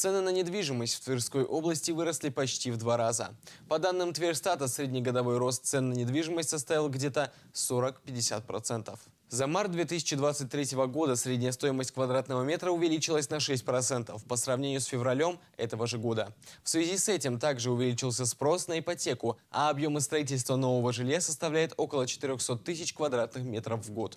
Цены на недвижимость в Тверской области выросли почти в два раза. По данным Тверстата, среднегодовой рост цен на недвижимость составил где-то 40-50%. За март 2023 года средняя стоимость квадратного метра увеличилась на 6% по сравнению с февралем этого же года. В связи с этим также увеличился спрос на ипотеку, а объемы строительства нового жилья составляет около 400 тысяч квадратных метров в год.